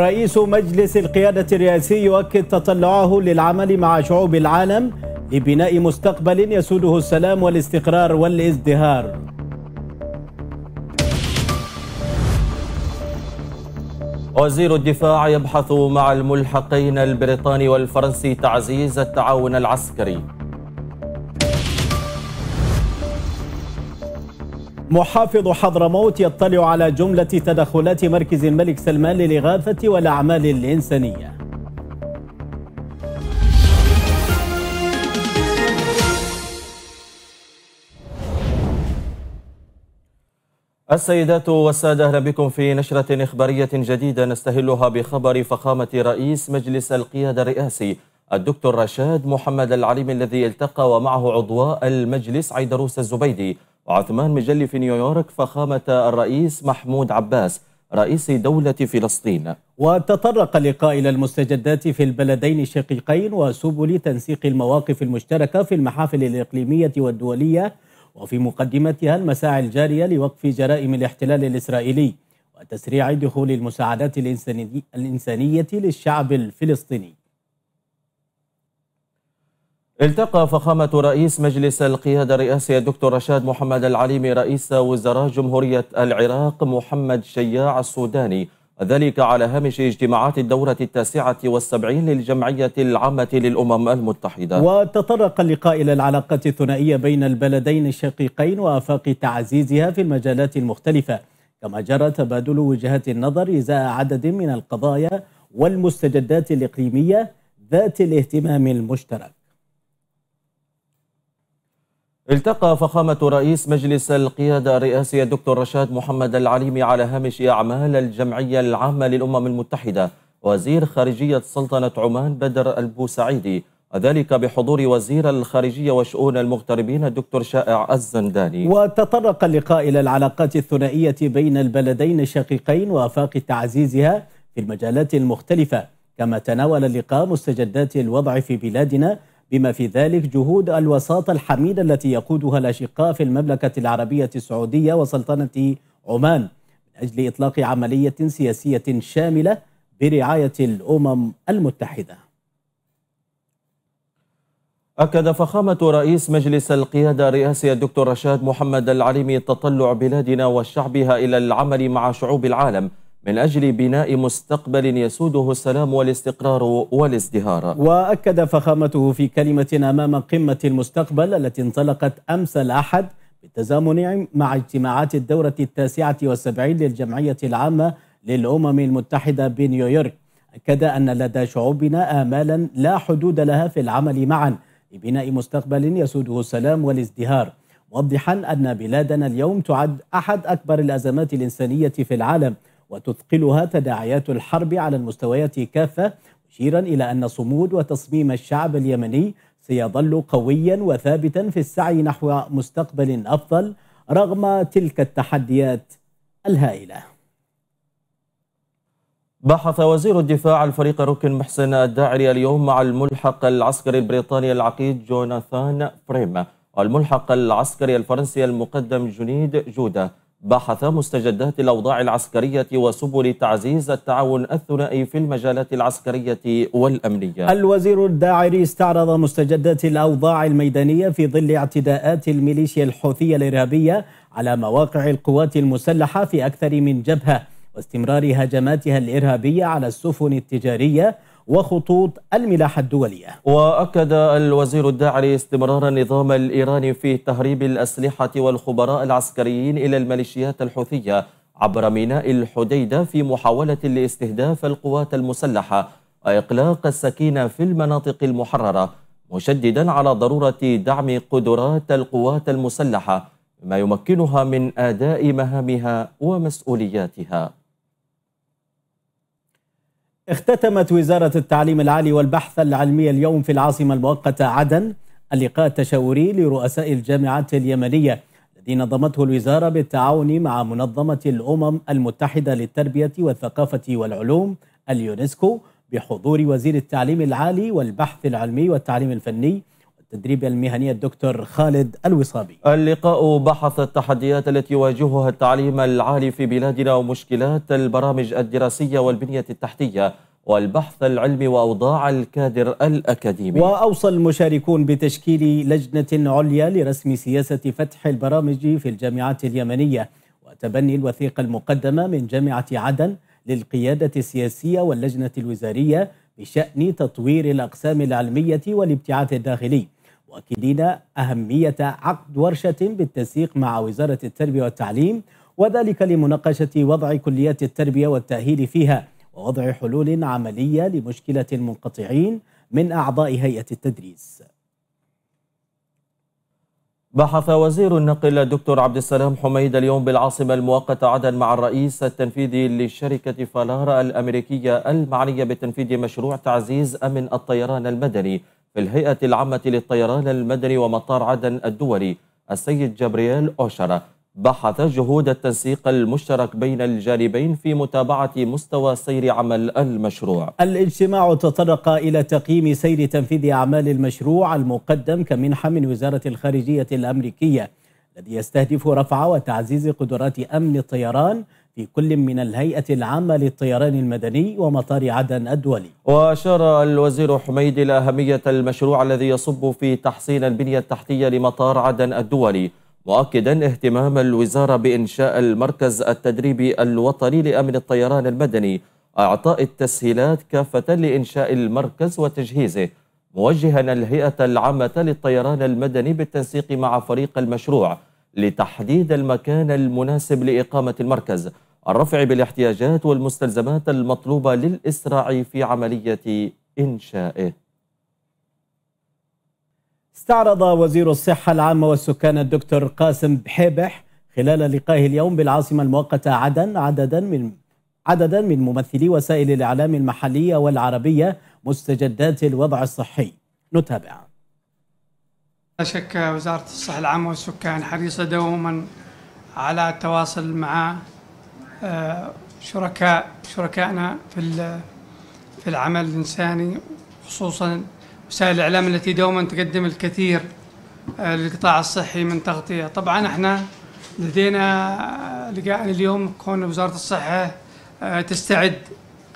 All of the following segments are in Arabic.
رئيس مجلس القيادة الرئاسي يؤكد تطلعه للعمل مع شعوب العالم لبناء مستقبل يسوده السلام والاستقرار والازدهار وزير الدفاع يبحث مع الملحقين البريطاني والفرنسي تعزيز التعاون العسكري محافظ حضرموت يطلع على جملة تدخلات مركز الملك سلمان للإغاثة والأعمال الإنسانية السيدات والسادة أهلا بكم في نشرة إخبارية جديدة نستهلها بخبر فخامة رئيس مجلس القيادة الرئاسي الدكتور رشاد محمد العليم الذي التقى ومعه عضواء المجلس عيدروس الزبيدي عثمان مجلي في نيويورك فخامة الرئيس محمود عباس رئيس دولة فلسطين وتطرق اللقاء إلى المستجدات في البلدين الشقيقين وسبل تنسيق المواقف المشتركة في المحافل الإقليمية والدولية وفي مقدمتها المساعي الجارية لوقف جرائم الاحتلال الإسرائيلي وتسريع دخول المساعدات الإنسانية للشعب الفلسطيني التقى فخامة رئيس مجلس القيادة الرئاسي الدكتور رشاد محمد العليمي رئيس وزراء جمهورية العراق محمد شياع السوداني ذلك على هامش اجتماعات الدورة التاسعة والسبعين للجمعية العامة للأمم المتحدة وتطرق اللقاء إلى العلاقات الثنائية بين البلدين الشقيقين وآفاق تعزيزها في المجالات المختلفة كما جرى تبادل وجهات النظر إزاء عدد من القضايا والمستجدات الإقليمية ذات الاهتمام المشترك التقى فخامة رئيس مجلس القيادة الرئاسي الدكتور رشاد محمد العليمي على هامش أعمال الجمعية العامة للأمم المتحدة وزير خارجية سلطنة عمان بدر البوسعيدي وذلك بحضور وزير الخارجية وشؤون المغتربين الدكتور شائع الزنداني وتطرق اللقاء إلى العلاقات الثنائية بين البلدين الشقيقين وآفاق تعزيزها في المجالات المختلفة كما تناول اللقاء مستجدات الوضع في بلادنا بما في ذلك جهود الوساطة الحميدة التي يقودها الأشقاء في المملكة العربية السعودية وسلطنة عمان من أجل إطلاق عملية سياسية شاملة برعاية الأمم المتحدة أكد فخامة رئيس مجلس القيادة الرئاسي الدكتور رشاد محمد العليمي تطلع بلادنا وشعبها إلى العمل مع شعوب العالم من أجل بناء مستقبل يسوده السلام والاستقرار والازدهار وأكد فخامته في كلمة أمام قمة المستقبل التي انطلقت أمس الأحد بالتزامن مع اجتماعات الدورة التاسعة والسبعين للجمعية العامة للأمم المتحدة بنيويورك أكد أن لدى شعوبنا آمالا لا حدود لها في العمل معا لبناء مستقبل يسوده السلام والازدهار موضحا أن بلادنا اليوم تعد أحد أكبر الأزمات الإنسانية في العالم وتثقلها تداعيات الحرب على المستويات كافة مشيرا إلى أن صمود وتصميم الشعب اليمني سيظل قويا وثابتا في السعي نحو مستقبل أفضل رغم تلك التحديات الهائلة بحث وزير الدفاع الفريق ركن محسن الداعري اليوم مع الملحق العسكري البريطاني العقيد جوناثان فريم والملحق العسكري الفرنسي المقدم جنيد جوده بحث مستجدات الأوضاع العسكرية وسبل تعزيز التعاون الثنائي في المجالات العسكرية والأمنية الوزير الداعري استعرض مستجدات الأوضاع الميدانية في ظل اعتداءات الميليشيا الحوثية الإرهابية على مواقع القوات المسلحة في أكثر من جبهة واستمرار هجماتها الإرهابية على السفن التجارية وخطوط الملاحة الدولية وأكد الوزير الداعري استمرار النظام الإيراني في تهريب الأسلحة والخبراء العسكريين إلى الميليشيات الحوثية عبر ميناء الحديدة في محاولة لاستهداف القوات المسلحة وإقلاق السكينة في المناطق المحررة مشددا على ضرورة دعم قدرات القوات المسلحة ما يمكنها من أداء مهامها ومسؤولياتها اختتمت وزارة التعليم العالي والبحث العلمي اليوم في العاصمة المؤقتة عدن اللقاء التشاوري لرؤساء الجامعات اليمنية الذي نظمته الوزارة بالتعاون مع منظمة الأمم المتحدة للتربية والثقافة والعلوم اليونسكو بحضور وزير التعليم العالي والبحث العلمي والتعليم الفني التدريب المهني الدكتور خالد الوصابي اللقاء بحث التحديات التي يواجهها التعليم العالي في بلادنا ومشكلات البرامج الدراسية والبنية التحتية والبحث العلمي وأوضاع الكادر الأكاديمي وأوصى المشاركون بتشكيل لجنة عليا لرسم سياسة فتح البرامج في الجامعات اليمنية وتبني الوثيقة المقدمة من جامعة عدن للقيادة السياسية واللجنة الوزارية بشأن تطوير الأقسام العلمية والابتعاث الداخلي مؤكدين أهمية عقد ورشة بالتنسيق مع وزارة التربية والتعليم وذلك لمناقشة وضع كليات التربية والتأهيل فيها ووضع حلول عملية لمشكلة المنقطعين من أعضاء هيئة التدريس بحث وزير النقل الدكتور عبد السلام حميد اليوم بالعاصمة المؤقتة عدن مع الرئيس التنفيذي لشركة فالارا الأمريكية المعنية بتنفيذ مشروع تعزيز أمن الطيران المدني في الهيئة العامة للطيران المدني ومطار عدن الدولي السيد جبريل أوشرة بحث جهود التنسيق المشترك بين الجانبين في متابعة مستوى سير عمل المشروع الاجتماع تطرق إلى تقييم سير تنفيذ أعمال المشروع المقدم كمنحة من وزارة الخارجية الأمريكية الذي يستهدف رفع وتعزيز قدرات أمن الطيران في كل من الهيئة العامة للطيران المدني ومطار عدن الدولي وأشار الوزير حميد إلى أهمية المشروع الذي يصب في تحسين البنية التحتية لمطار عدن الدولي مؤكدا اهتمام الوزارة بإنشاء المركز التدريبي الوطني لأمن الطيران المدني أعطاء التسهيلات كافة لإنشاء المركز وتجهيزه موجها الهيئة العامة للطيران المدني بالتنسيق مع فريق المشروع لتحديد المكان المناسب لإقامة المركز الرفع بالاحتياجات والمستلزمات المطلوبة للإسراع في عملية إنشائه استعرض وزير الصحة العامة والسكان الدكتور قاسم بحيبح خلال لقائه اليوم بالعاصمة المؤقتة عدن عددا من عددا من ممثلي وسائل الإعلام المحلية والعربية مستجدات الوضع الصحي نتابع لا شك وزارة الصحة العامة والسكان حريصة دوما على التواصل مع آه، شركاء شركائنا في في العمل الإنساني خصوصا وسائل الإعلام التي دوما تقدم الكثير آه، للقطاع الصحي من تغطية طبعا احنا لدينا آه، لقاء اليوم كون وزارة الصحة تستعد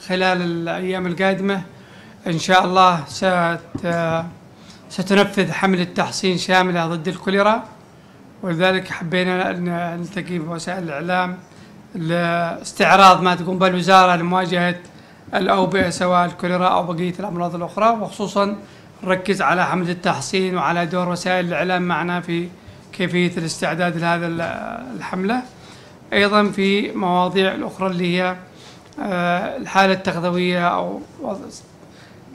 خلال الأيام القادمة إن شاء الله ست ستنفذ حملة تحصين شاملة ضد الكوليرا ولذلك حبينا أن نلتقي بوسائل الإعلام لاستعراض ما تقوم به الوزارة لمواجهة الأوبئة سواء الكوليرا أو بقية الأمراض الأخرى وخصوصا نركز على حملة التحصين وعلى دور وسائل الإعلام معنا في كيفية الاستعداد لهذا الحملة أيضا في مواضيع الأخرى اللي هي آه، الحالة التغذوية أو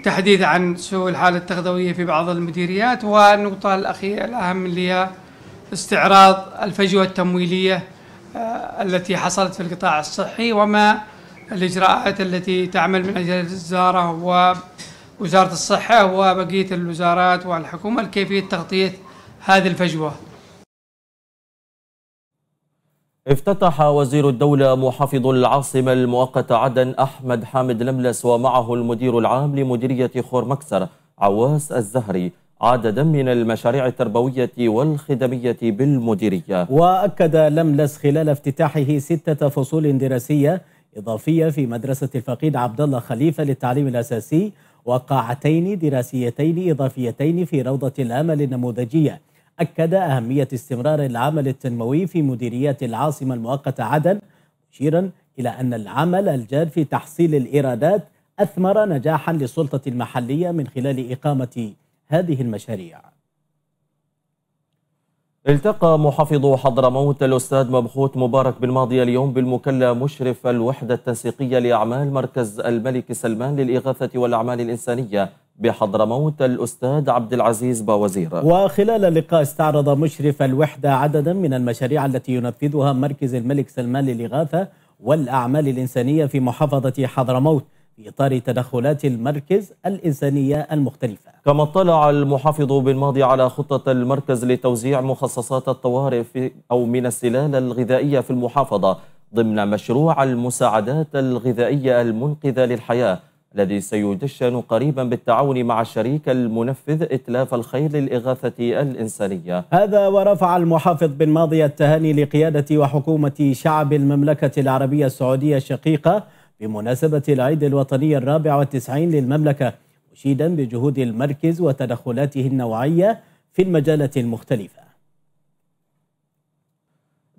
تحديث عن سوء الحالة التغذوية في بعض المديريات والنقطة الأخيرة الأهم اللي هي استعراض الفجوة التمويلية آه، التي حصلت في القطاع الصحي وما الإجراءات التي تعمل من أجل الوزارة ووزارة الصحة وبقية الوزارات والحكومة لكيفية تغطية هذه الفجوة افتتح وزير الدولة محافظ العاصمة المؤقتة عدن أحمد حامد لملس ومعه المدير العام لمديرية خور مكسر عواس الزهري عددا من المشاريع التربوية والخدمية بالمديرية وأكد لملس خلال افتتاحه ستة فصول دراسية إضافية في مدرسة الفقيد عبد الله خليفة للتعليم الأساسي وقاعتين دراسيتين إضافيتين في روضة الأمل النموذجية أكد أهمية استمرار العمل التنموي في مديرية العاصمة المؤقتة عدن مشيرا إلى أن العمل الجاد في تحصيل الإيرادات أثمر نجاحا للسلطة المحلية من خلال إقامة هذه المشاريع التقى محافظ حضرموت الأستاذ مبخوت مبارك بالماضي اليوم بالمكلة مشرف الوحدة التنسيقية لأعمال مركز الملك سلمان للإغاثة والأعمال الإنسانية بحضرموت الأستاذ عبد العزيز باوزير وخلال اللقاء استعرض مشرف الوحدة عددا من المشاريع التي ينفذها مركز الملك سلمان للإغاثة والأعمال الإنسانية في محافظة حضرموت في إطار تدخلات المركز الإنسانية المختلفة كما اطلع المحافظ بالماضي على خطة المركز لتوزيع مخصصات الطوارئ في أو من السلال الغذائية في المحافظة ضمن مشروع المساعدات الغذائية المنقذة للحياة الذي سيدشن قريبا بالتعاون مع الشريك المنفذ إتلاف الخير للإغاثة الإنسانية هذا ورفع المحافظ بن ماضي التهاني لقيادة وحكومة شعب المملكة العربية السعودية الشقيقة بمناسبة العيد الوطني الرابع والتسعين للمملكة مشيدا بجهود المركز وتدخلاته النوعية في المجالات المختلفة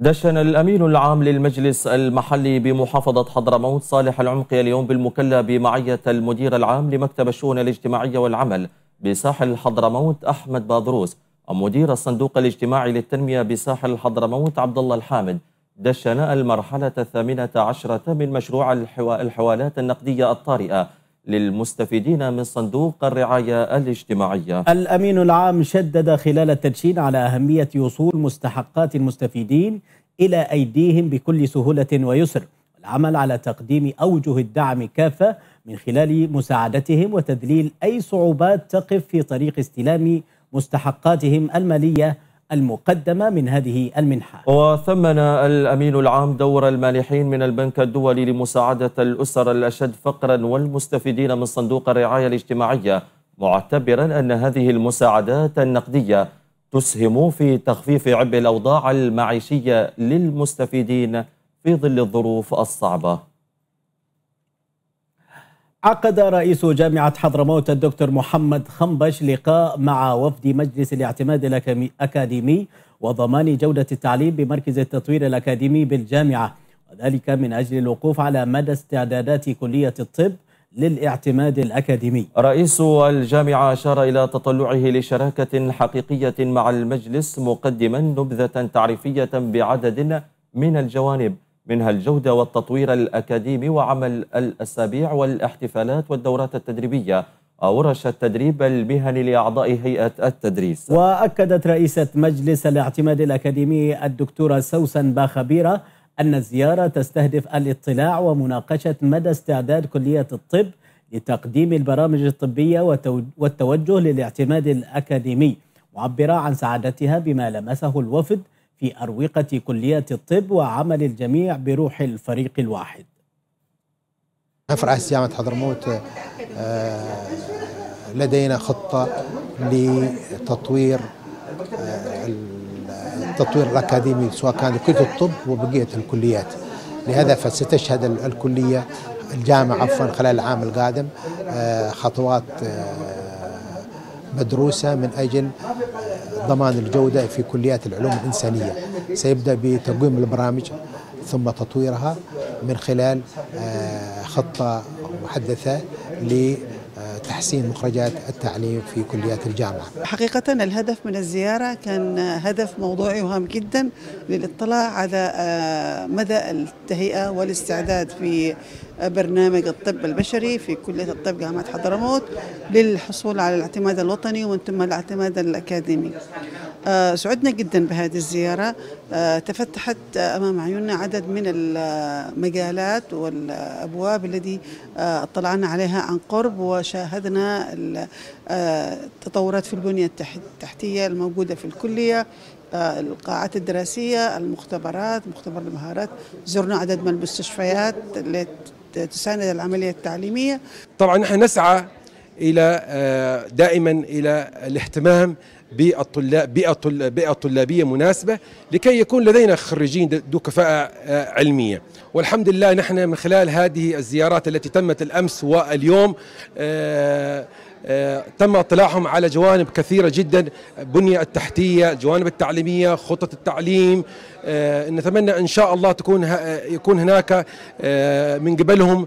دشن الأمين العام للمجلس المحلي بمحافظة حضرموت صالح العمقي اليوم بالمكلا بمعية المدير العام لمكتب الشؤون الاجتماعية والعمل بساحل حضرموت أحمد باضروس ومدير الصندوق الاجتماعي للتنمية بساحل حضرموت عبد الله الحامد دشنا المرحلة الثامنة عشرة من مشروع الحوالات النقدية الطارئة للمستفيدين من صندوق الرعاية الاجتماعية الأمين العام شدد خلال التدشين على أهمية وصول مستحقات المستفيدين إلى أيديهم بكل سهولة ويسر العمل على تقديم أوجه الدعم كافة من خلال مساعدتهم وتذليل أي صعوبات تقف في طريق استلام مستحقاتهم المالية المقدمة من هذه المنحة وثمن الأمين العام دور المانحين من البنك الدولي لمساعدة الأسر الأشد فقرا والمستفيدين من صندوق الرعاية الاجتماعية معتبرا أن هذه المساعدات النقدية تسهم في تخفيف عبء الأوضاع المعيشية للمستفيدين في ظل الظروف الصعبة عقد رئيس جامعة حضرموت الدكتور محمد خنبش لقاء مع وفد مجلس الاعتماد الأكاديمي وضمان جودة التعليم بمركز التطوير الأكاديمي بالجامعة وذلك من أجل الوقوف على مدى استعدادات كلية الطب للاعتماد الأكاديمي رئيس الجامعة أشار إلى تطلعه لشراكة حقيقية مع المجلس مقدما نبذة تعريفية بعدد من الجوانب منها الجهد والتطوير الأكاديمي وعمل الأسابيع والاحتفالات والدورات التدريبية ورش التدريب المهني لأعضاء هيئة التدريس وأكدت رئيسة مجلس الاعتماد الأكاديمي الدكتورة سوسن باخبيرة أن الزيارة تستهدف الاطلاع ومناقشة مدى استعداد كلية الطب لتقديم البرامج الطبية والتوجه للاعتماد الأكاديمي معبرة عن سعادتها بما لمسه الوفد في أروقة كلية الطب وعمل الجميع بروح الفريق الواحد في رأس جامعة حضرموت آه، لدينا خطة لتطوير آه، التطوير الأكاديمي سواء كان كلية الطب وبقية الكليات لهذا فستشهد الكلية الجامعة عفوا خلال العام القادم آه، خطوات مدروسة من أجل ضمان الجودة في كليات العلوم الإنسانية سيبدأ بتقويم البرامج ثم تطويرها من خلال آه، خطة محدثة تحسين مخرجات التعليم في كليات الجامعة حقيقة الهدف من الزيارة كان هدف موضوعي وهام جدا للاطلاع على آه، مدى التهيئة والاستعداد في برنامج الطب البشري في كلية الطب جامعة حضرموت للحصول على الاعتماد الوطني ومن ثم الاعتماد الأكاديمي آه، سعدنا جدا بهذه الزيارة آه، تفتحت آه، أمام عيوننا عدد من المجالات والأبواب التي اطلعنا عليها عن قرب وشاهدنا التطورات في البنية التحتية الموجودة في الكلية القاعات الدراسية المختبرات مختبر المهارات زرنا عدد من المستشفيات التي تساند العملية التعليمية طبعا نحن نسعى الى آه، دائما الى الاهتمام بالطلاب بيئه بيئه طلابيه مناسبه لكي يكون لدينا خريجين ذو كفاءه آه، علميه والحمد لله نحن من خلال هذه الزيارات التي تمت الامس واليوم آه، تم اطلاعهم على جوانب كثيره جدا البنيه التحتيه الجوانب التعليميه خطط التعليم آه، نتمنى ان شاء الله تكون آه، يكون هناك آه، من قبلهم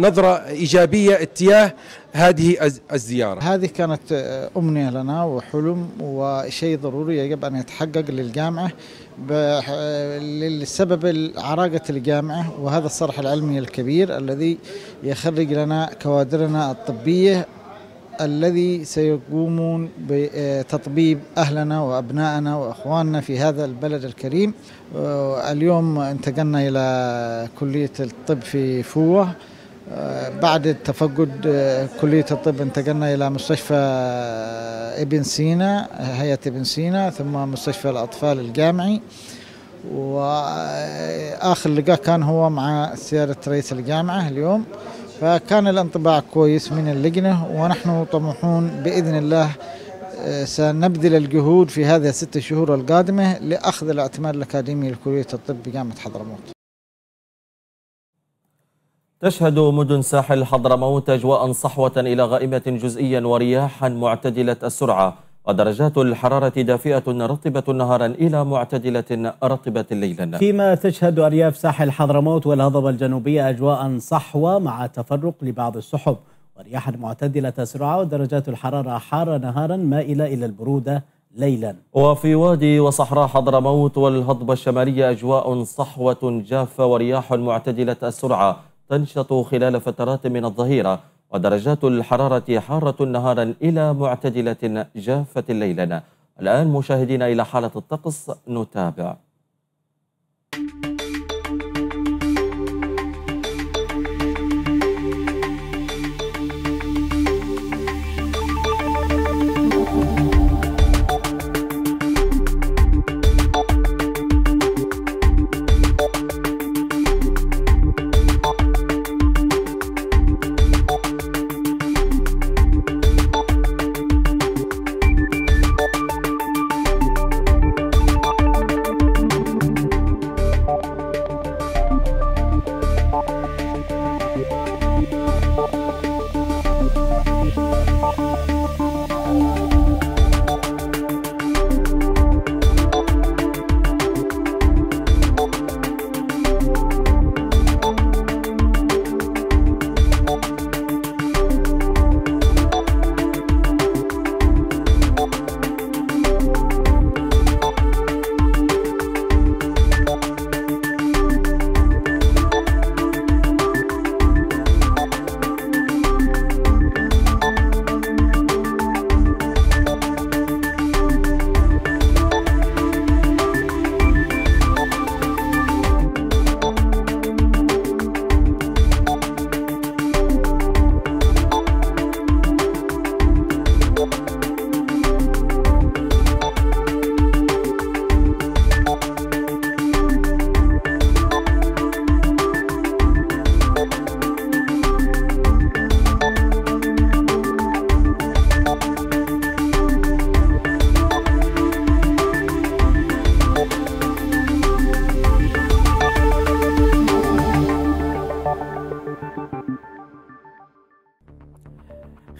نظره ايجابيه اتجاه هذه الزياره. هذه كانت امنيه لنا وحلم وشيء ضروري يجب ان يتحقق للجامعه للسبب عراقه الجامعه وهذا الصرح العلمي الكبير الذي يخرج لنا كوادرنا الطبيه الذي سيقومون بتطبيب أهلنا وأبنائنا وأخواننا في هذا البلد الكريم آه، اليوم انتقلنا إلى كلية الطب في فوة آه، بعد التفقد آه، كلية الطب انتقلنا إلى مستشفى ابن سينا هيئة ابن سينا ثم مستشفى الأطفال الجامعي وآخر لقاء كان هو مع سيادة رئيس الجامعة اليوم فكان الانطباع كويس من اللجنة ونحن طموحون بإذن الله آه، سنبذل الجهود في هذه الست شهور القادمة لأخذ الاعتماد الأكاديمي لكلية الطب بجامعة حضرموت تشهد مدن ساحل حضرموت أجواء صحوة إلى غائمة جزئيا ورياحا معتدلة السرعة ودرجات الحرارة دافئة رطبة نهارا إلى معتدلة رطبة ليلا فيما تشهد أرياف ساحل حضرموت والهضبة الجنوبية أجواء صحوة مع تفرق لبعض السحب ورياح معتدلة السرعة ودرجات الحرارة حارة نهارا مائلة إلى البرودة ليلا وفي وادي وصحراء حضرموت والهضبة الشمالية أجواء صحوة جافة ورياح معتدلة السرعة تنشط خلال فترات من الظهيرة ودرجات الحرارة حارة نهارا إلى معتدلة جافة ليلا الآن مشاهدينا إلى حالة الطقس نتابع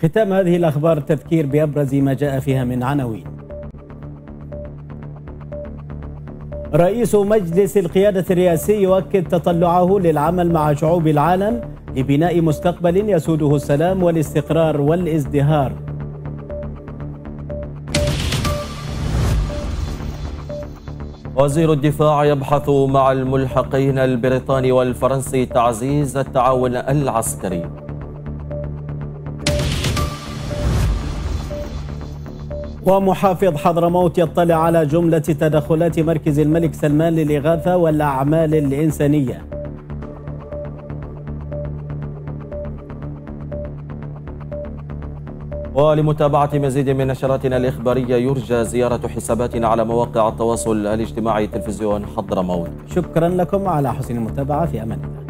ختام هذه الأخبار تذكير بأبرز ما جاء فيها من عناوين رئيس مجلس القيادة الرئاسي يؤكد تطلعه للعمل مع شعوب العالم لبناء مستقبل يسوده السلام والاستقرار والازدهار وزير الدفاع يبحث مع الملحقين البريطاني والفرنسي تعزيز التعاون العسكري ومحافظ حضرموت يطلع على جملة تدخلات مركز الملك سلمان للإغاثة والأعمال الإنسانية ولمتابعة مزيد من نشراتنا الإخبارية يرجى زيارة حساباتنا على مواقع التواصل الاجتماعي تلفزيون حضرموت شكرا لكم على حسن المتابعة في أمان الله